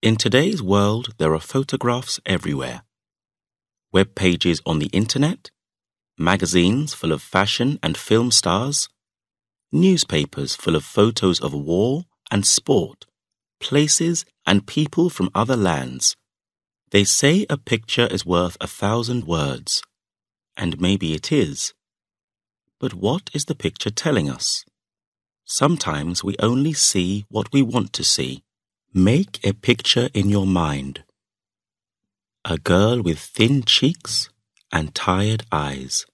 In today's world, there are photographs everywhere. Web pages on the internet, magazines full of fashion and film stars, newspapers full of photos of war and sport, places and people from other lands. They say a picture is worth a thousand words, and maybe it is. But what is the picture telling us? Sometimes we only see what we want to see. Make a picture in your mind. A girl with thin cheeks and tired eyes.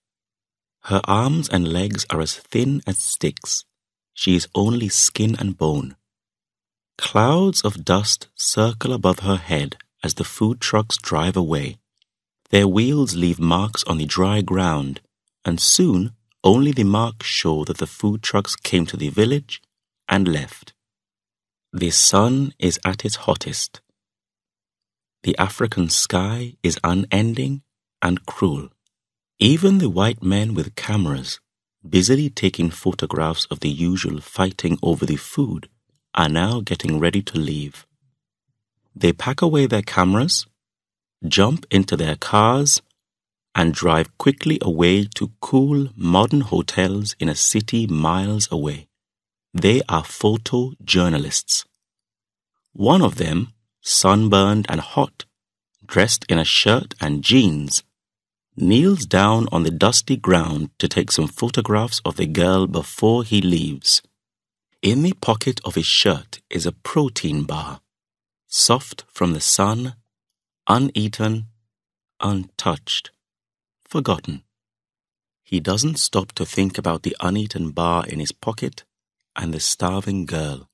Her arms and legs are as thin as sticks. She is only skin and bone. Clouds of dust circle above her head as the food trucks drive away. Their wheels leave marks on the dry ground, and soon only the marks show that the food trucks came to the village and left. The sun is at its hottest. The African sky is unending and cruel. Even the white men with cameras, busily taking photographs of the usual fighting over the food, are now getting ready to leave. They pack away their cameras, jump into their cars, and drive quickly away to cool modern hotels in a city miles away. They are photojournalists. One of them, sunburned and hot, dressed in a shirt and jeans, kneels down on the dusty ground to take some photographs of the girl before he leaves. In the pocket of his shirt is a protein bar, soft from the sun, uneaten, untouched, forgotten. He doesn't stop to think about the uneaten bar in his pocket and the starving girl.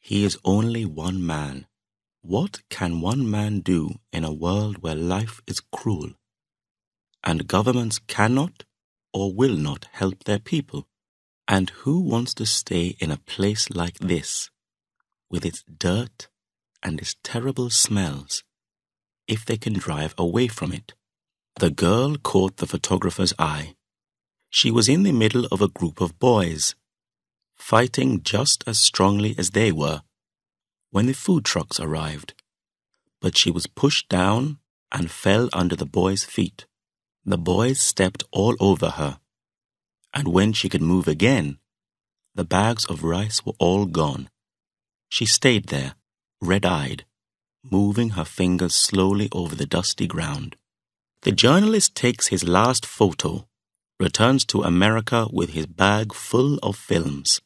He is only one man. What can one man do in a world where life is cruel and governments cannot or will not help their people? And who wants to stay in a place like this with its dirt and its terrible smells if they can drive away from it? The girl caught the photographer's eye. She was in the middle of a group of boys fighting just as strongly as they were when the food trucks arrived. But she was pushed down and fell under the boys' feet. The boys stepped all over her. And when she could move again, the bags of rice were all gone. She stayed there, red eyed, moving her fingers slowly over the dusty ground. The journalist takes his last photo returns to America with his bag full of films.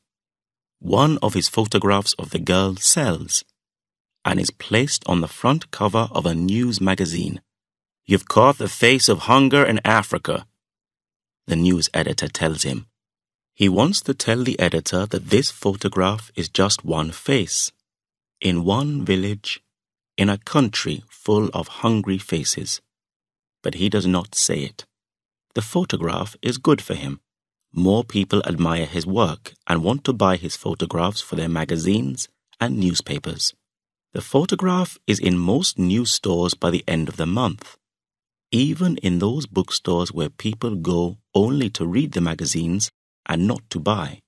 One of his photographs of the girl sells and is placed on the front cover of a news magazine. You've caught the face of hunger in Africa, the news editor tells him. He wants to tell the editor that this photograph is just one face, in one village, in a country full of hungry faces. But he does not say it the photograph is good for him. More people admire his work and want to buy his photographs for their magazines and newspapers. The photograph is in most news stores by the end of the month. Even in those bookstores where people go only to read the magazines and not to buy.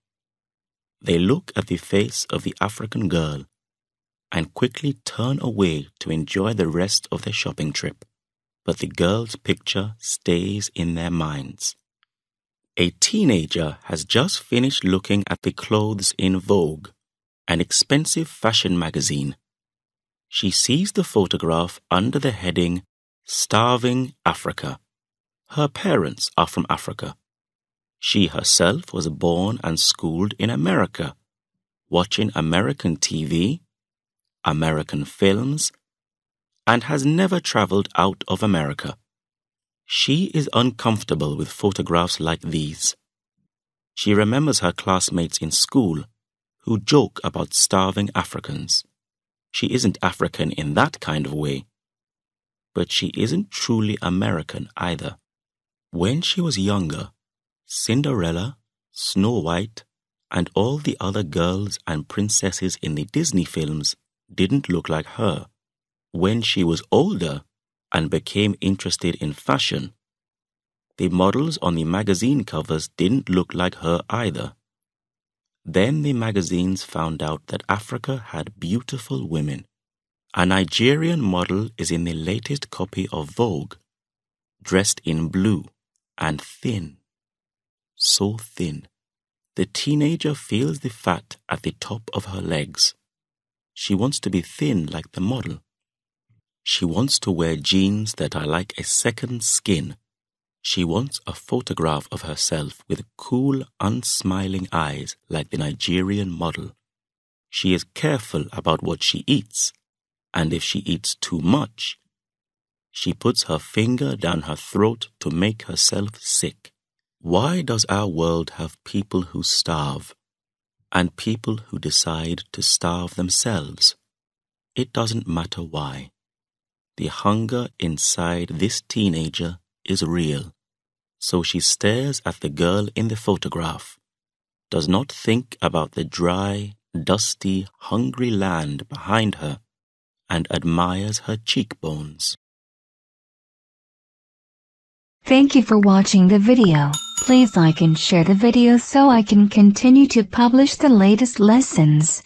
They look at the face of the African girl and quickly turn away to enjoy the rest of their shopping trip but the girl's picture stays in their minds. A teenager has just finished looking at the clothes in Vogue, an expensive fashion magazine. She sees the photograph under the heading Starving Africa. Her parents are from Africa. She herself was born and schooled in America, watching American TV, American films, and has never traveled out of America. She is uncomfortable with photographs like these. She remembers her classmates in school who joke about starving Africans. She isn't African in that kind of way, but she isn't truly American either. When she was younger, Cinderella, Snow White, and all the other girls and princesses in the Disney films didn't look like her when she was older and became interested in fashion, the models on the magazine covers didn't look like her either. Then the magazines found out that Africa had beautiful women. A Nigerian model is in the latest copy of Vogue, dressed in blue and thin. So thin. The teenager feels the fat at the top of her legs. She wants to be thin like the model. She wants to wear jeans that are like a second skin. She wants a photograph of herself with cool, unsmiling eyes like the Nigerian model. She is careful about what she eats, and if she eats too much, she puts her finger down her throat to make herself sick. Why does our world have people who starve and people who decide to starve themselves? It doesn't matter why. The hunger inside this teenager is real. So she stares at the girl in the photograph, does not think about the dry, dusty, hungry land behind her, and admires her cheekbones. Thank you for watching the video. Please like and share the video so I can continue to publish the latest lessons.